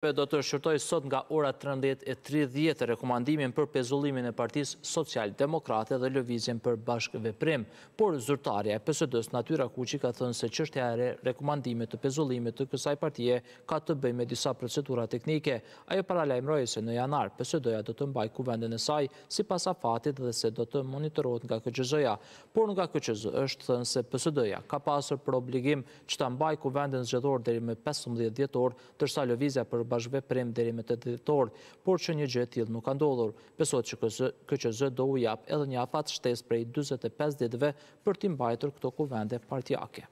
do të shqyrtoj sot nga ora 13.30 rekomandimin për pezullimin e partis social-demokrate dhe lëvizjen për bashkëve prim. Por zërtarja e PSD-s Natyra Kuqi ka thënë se qështjare rekomandimit të pezullimit të kësaj partije ka të bëj me disa procedura teknike. Ajo paralajmëroj se në janar PSD-ja do të mbaj kuvendin e saj si pasa fatit dhe se do të monitorot nga këqëzëja. Por nga këqëzë është thënë se PSD-ja ka pasur për obligim që të mbaj kuvendin zgjedor dheri me 15 djetor, lëvizja për bashkëve prem dheri me të të por që një gjë tjilë nuk andodhur. Pesot që KQZ do u japë edhe një afat shtes prej 25 ditve për tim këto kuvende partijake.